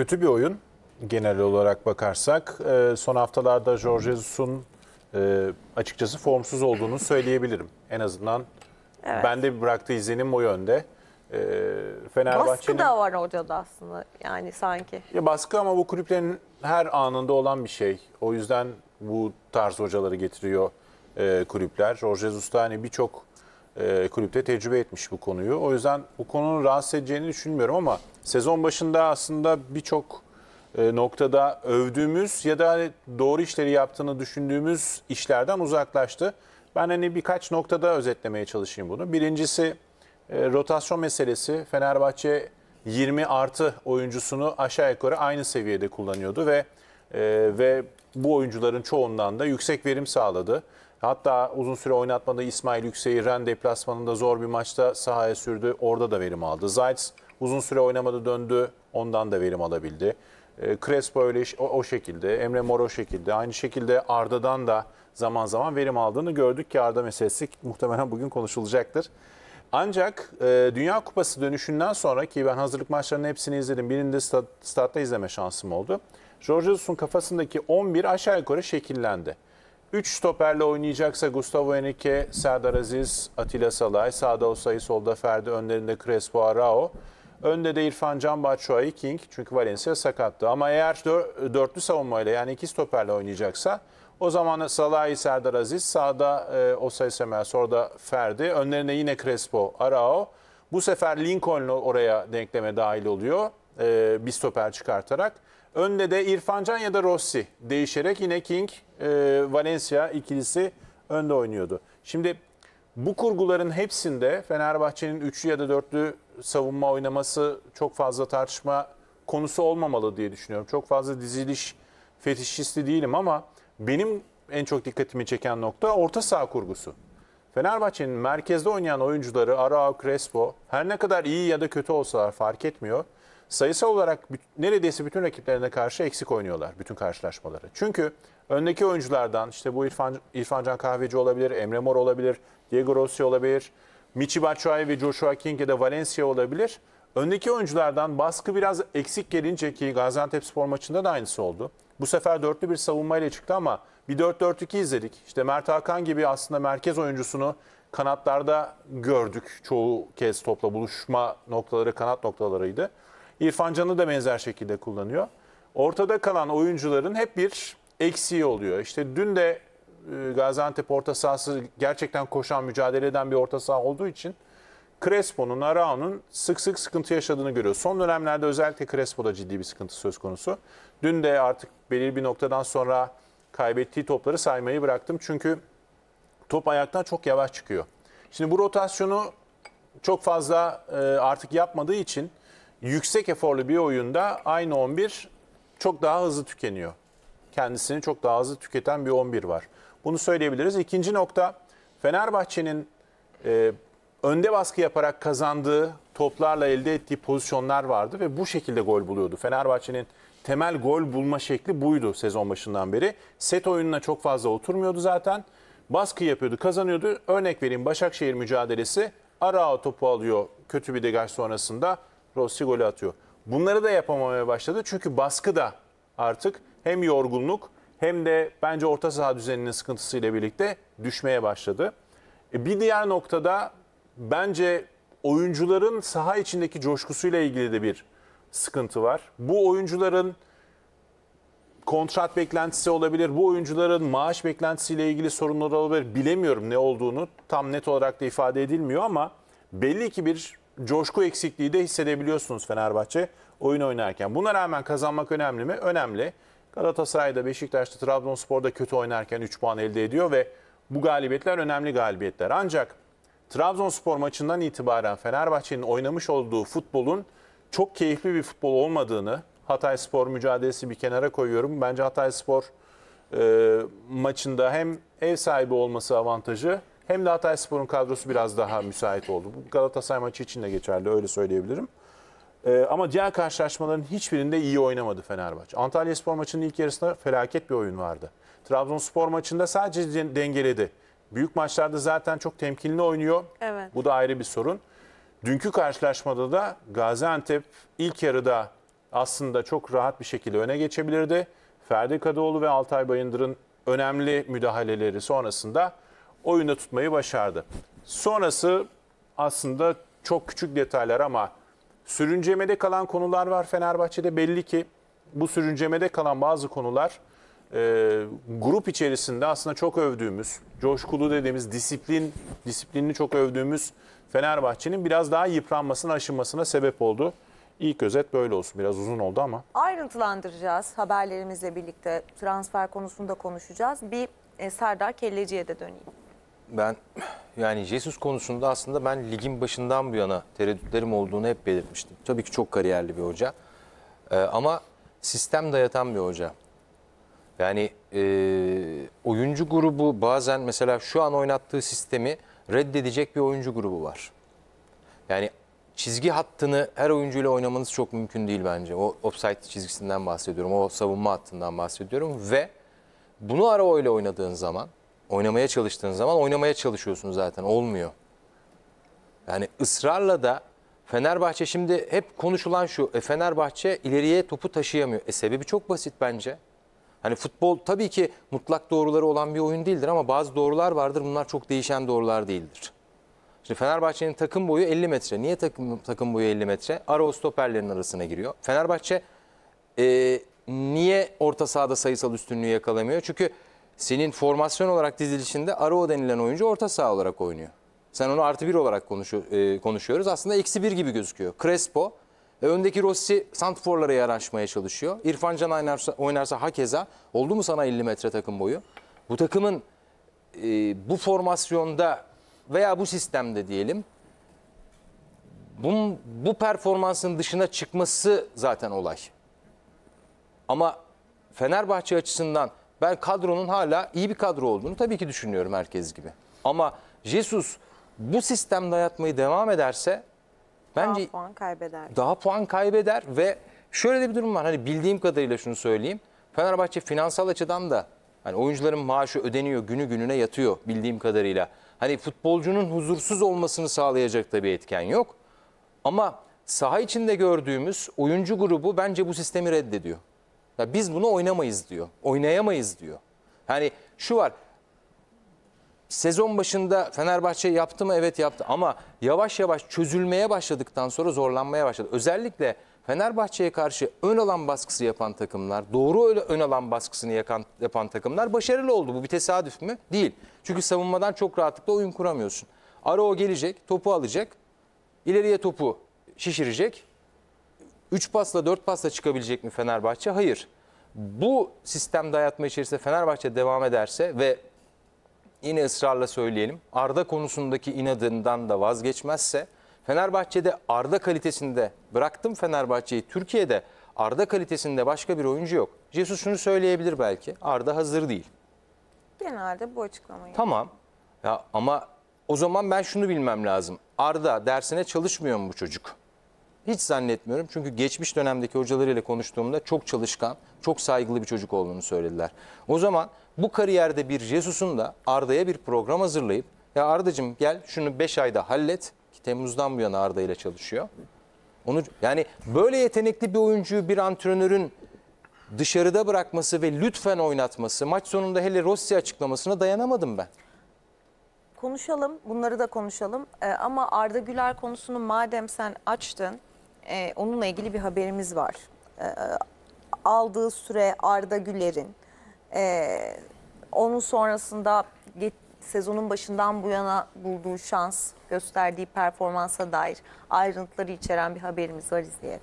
kötü bir oyun genel olarak bakarsak. E, son haftalarda George Jesus'un e, açıkçası formsuz olduğunu söyleyebilirim. En azından evet. de bıraktığı izlenim o yönde. E, Fenerbahçe'nin... Baskı da var hocada aslında yani sanki. Ya baskı ama bu kulüplerin her anında olan bir şey. O yüzden bu tarz hocaları getiriyor e, kulüpler. George Jesus da hani birçok e, kulüpte tecrübe etmiş bu konuyu. O yüzden bu konunun rahatsız edeceğini düşünmüyorum ama sezon başında aslında birçok e, noktada övdüğümüz ya da hani doğru işleri yaptığını düşündüğümüz işlerden uzaklaştı. Ben hani birkaç noktada özetlemeye çalışayım bunu. Birincisi e, rotasyon meselesi. Fenerbahçe 20 artı oyuncusunu aşağı yukarı aynı seviyede kullanıyordu ve e, ve bu oyuncuların çoğundan da yüksek verim sağladı. Hatta uzun süre oynatmadığı İsmail Yüksek'i Ren deplasmanında zor bir maçta sahaya sürdü. Orada da verim aldı. Zayt Uzun süre oynamadı döndü. Ondan da verim alabildi. E, Crespo öyle o, o şekilde. Emre Mor o şekilde. Aynı şekilde Arda'dan da zaman zaman verim aldığını gördük ki Arda meselesi muhtemelen bugün konuşulacaktır. Ancak e, Dünya Kupası dönüşünden sonra ki ben hazırlık maçlarının hepsini izledim. Birinde stat, statta izleme şansım oldu. George Jesus'un kafasındaki 11 aşağı yukarı şekillendi. 3 stoperle oynayacaksa Gustavo Henrique, Serdar Aziz, Atilla Salay, sağda Osayi, solda Ferdi, önlerinde Crespo Arao. Önde de İrfan Can Batshuayi King çünkü Valencia sakattı. Ama eğer dör, dörtlü savunmayla yani iki stoperle oynayacaksa o zaman Salahi Serdar Aziz sağda e, Osay Semer orada Ferdi önlerinde yine Crespo Arao. Bu sefer Lincoln oraya denkleme dahil oluyor e, bir stoper çıkartarak. Önde de İrfan Can ya da Rossi değişerek yine King e, Valencia ikilisi önde oynuyordu. Şimdi bu kurguların hepsinde Fenerbahçe'nin üçlü ya da dörtlü savunma oynaması çok fazla tartışma konusu olmamalı diye düşünüyorum. Çok fazla diziliş fetişisti değilim ama benim en çok dikkatimi çeken nokta orta saha kurgusu. Fenerbahçe'nin merkezde oynayan oyuncuları Arao, Crespo her ne kadar iyi ya da kötü olsalar fark etmiyor sayısal olarak neredeyse bütün rakiplerine karşı eksik oynuyorlar bütün karşılaşmaları. Çünkü öndeki oyunculardan işte bu İrfan, İrfan Can Kahveci olabilir, Emre Mor olabilir, Diego Rossi olabilir, Michi Batshuayi ve Joshua King ya da Valencia olabilir. Öndeki oyunculardan baskı biraz eksik gelince ki Gaziantep spor maçında da aynısı oldu. Bu sefer dörtlü bir savunmayla çıktı ama bir 4-4-2 izledik. İşte Mert Hakan gibi aslında merkez oyuncusunu kanatlarda gördük. Çoğu kez topla buluşma noktaları kanat noktalarıydı. İrfan Can'ı da benzer şekilde kullanıyor. Ortada kalan oyuncuların hep bir eksiği oluyor. İşte dün de e, Gaziantep orta sahası gerçekten koşan, mücadele eden bir orta saha olduğu için Crespo'nun, Arao'nun sık sık sıkıntı yaşadığını görüyoruz. Son dönemlerde özellikle Crespo'da ciddi bir sıkıntı söz konusu. Dün de artık belirli bir noktadan sonra kaybettiği topları saymayı bıraktım. Çünkü top ayaktan çok yavaş çıkıyor. Şimdi bu rotasyonu çok fazla e, artık yapmadığı için yüksek eforlu bir oyunda aynı 11 çok daha hızlı tükeniyor. Kendisini çok daha hızlı tüketen bir 11 var. Bunu söyleyebiliriz. İkinci nokta Fenerbahçe'nin e, önde baskı yaparak kazandığı toplarla elde ettiği pozisyonlar vardı ve bu şekilde gol buluyordu. Fenerbahçe'nin temel gol bulma şekli buydu sezon başından beri. Set oyununa çok fazla oturmuyordu zaten. Baskı yapıyordu, kazanıyordu. Örnek vereyim Başakşehir mücadelesi. Arao topu alıyor kötü bir degaj sonrasında. Rossi golü atıyor. Bunları da yapamamaya başladı. Çünkü baskı da artık hem yorgunluk hem de bence orta saha düzeninin sıkıntısıyla birlikte düşmeye başladı. E, bir diğer noktada bence oyuncuların saha içindeki coşkusuyla ilgili de bir sıkıntı var. Bu oyuncuların kontrat beklentisi olabilir, bu oyuncuların maaş beklentisiyle ilgili sorunlar olabilir. Bilemiyorum ne olduğunu tam net olarak da ifade edilmiyor ama belli ki bir coşku eksikliği de hissedebiliyorsunuz Fenerbahçe oyun oynarken. Buna rağmen kazanmak önemli mi? Önemli. Galatasaray'da, Beşiktaş'ta, Trabzonspor'da kötü oynarken 3 puan elde ediyor ve bu galibiyetler önemli galibiyetler. Ancak Trabzonspor maçından itibaren Fenerbahçe'nin oynamış olduğu futbolun çok keyifli bir futbol olmadığını, Hatay Spor mücadelesi bir kenara koyuyorum. Bence Hatay Spor e, maçında hem ev sahibi olması avantajı hem de Hatay Spor'un kadrosu biraz daha müsait oldu. Bu Galatasaray maçı için de geçerli öyle söyleyebilirim. Ee, ama diğer karşılaşmaların hiçbirinde iyi oynamadı Fenerbahçe. Antalya Spor maçının ilk yarısında felaket bir oyun vardı. Trabzonspor maçında sadece dengeledi. Büyük maçlarda zaten çok temkinli oynuyor. Evet. Bu da ayrı bir sorun. Dünkü karşılaşmada da Gaziantep ilk yarıda aslında çok rahat bir şekilde öne geçebilirdi. Ferdi Kadıoğlu ve Altay Bayındır'ın önemli müdahaleleri sonrasında oyunda tutmayı başardı. Sonrası aslında çok küçük detaylar ama sürüncemede kalan konular var Fenerbahçe'de. Belli ki bu sürüncemede kalan bazı konular e, grup içerisinde aslında çok övdüğümüz, coşkulu dediğimiz disiplin, disiplinini çok övdüğümüz Fenerbahçe'nin biraz daha yıpranmasına, aşınmasına sebep oldu. İlk özet böyle olsun. Biraz uzun oldu ama. Ayrıntılandıracağız haberlerimizle birlikte transfer konusunda konuşacağız. Bir e, Serdar Kelleci'ye de döneyim ben yani Jesus konusunda aslında ben ligin başından bu yana tereddütlerim olduğunu hep belirtmiştim. Tabii ki çok kariyerli bir hoca. Ee, ama sistem dayatan bir hoca. Yani e, oyuncu grubu bazen mesela şu an oynattığı sistemi reddedecek bir oyuncu grubu var. Yani çizgi hattını her oyuncuyla oynamanız çok mümkün değil bence. O offside çizgisinden bahsediyorum. O savunma hattından bahsediyorum ve bunu ara oyla oynadığın zaman Oynamaya çalıştığın zaman oynamaya çalışıyorsun zaten. Olmuyor. Yani ısrarla da Fenerbahçe şimdi hep konuşulan şu. E Fenerbahçe ileriye topu taşıyamıyor. E sebebi çok basit bence. Hani futbol tabii ki mutlak doğruları olan bir oyun değildir ama bazı doğrular vardır. Bunlar çok değişen doğrular değildir. Şimdi Fenerbahçe'nin takım boyu 50 metre. Niye takım, takım boyu 50 metre? Ara o stoperlerin arasına giriyor. Fenerbahçe e, niye orta sahada sayısal üstünlüğü yakalamıyor? Çünkü senin formasyon olarak dizilişinde Arao denilen oyuncu orta saha olarak oynuyor. Sen onu artı bir olarak e, konuşuyoruz. Aslında eksi bir gibi gözüküyor. Crespo, e, öndeki Rossi Santforlara yaraşmaya çalışıyor. İrfan Can oynarsa, oynarsa hakeza. Oldu mu sana 50 metre takım boyu? Bu takımın e, bu formasyonda veya bu sistemde diyelim bunun, bu performansın dışına çıkması zaten olay. Ama Fenerbahçe açısından ben kadronun hala iyi bir kadro olduğunu tabii ki düşünüyorum herkes gibi. Ama Jesus bu sistemde dayatmayı devam ederse bence daha puan kaybeder. Daha puan kaybeder ve şöyle de bir durum var. Hani bildiğim kadarıyla şunu söyleyeyim. Fenerbahçe finansal açıdan da hani oyuncuların maaşı ödeniyor, günü gününe yatıyor bildiğim kadarıyla. Hani futbolcunun huzursuz olmasını sağlayacak da bir etken yok. Ama saha içinde gördüğümüz oyuncu grubu bence bu sistemi reddediyor. Ya biz bunu oynamayız diyor. Oynayamayız diyor. Yani şu var. Sezon başında Fenerbahçe yaptı mı? Evet yaptı ama yavaş yavaş çözülmeye başladıktan sonra zorlanmaya başladı. Özellikle Fenerbahçe'ye karşı ön alan baskısı yapan takımlar, doğru ön alan baskısını yakan, yapan takımlar başarılı oldu. Bu bir tesadüf mü? Değil. Çünkü savunmadan çok rahatlıkla oyun kuramıyorsun. Arao gelecek, topu alacak, ileriye topu şişirecek, 3 pasla 4 pasla çıkabilecek mi Fenerbahçe? Hayır. Bu sistem dayatma içerisinde Fenerbahçe devam ederse ve yine ısrarla söyleyelim Arda konusundaki inadından da vazgeçmezse Fenerbahçe'de Arda kalitesinde bıraktım Fenerbahçe'yi Türkiye'de Arda kalitesinde başka bir oyuncu yok. Jesus şunu söyleyebilir belki Arda hazır değil. Genelde bu açıklamayı. Tamam ya ama o zaman ben şunu bilmem lazım Arda dersine çalışmıyor mu bu çocuk? Hiç zannetmiyorum çünkü geçmiş dönemdeki hocalarıyla konuştuğumda çok çalışkan, çok saygılı bir çocuk olduğunu söylediler. O zaman bu kariyerde bir Jesus'un da Arda'ya bir program hazırlayıp ya Arda'cığım gel şunu 5 ayda hallet ki Temmuz'dan bu yana Arda ile çalışıyor. Onu yani böyle yetenekli bir oyuncuyu bir antrenörün dışarıda bırakması ve lütfen oynatması maç sonunda hele Rossi açıklamasına dayanamadım ben. Konuşalım bunları da konuşalım ee, ama Arda Güler konusunu madem sen açtın e, onunla ilgili bir haberimiz var. E, aldığı süre Arda Güler'in, e, onun sonrasında get, sezonun başından bu yana bulduğu şans, gösterdiği performansa dair ayrıntıları içeren bir haberimiz var izleyelim.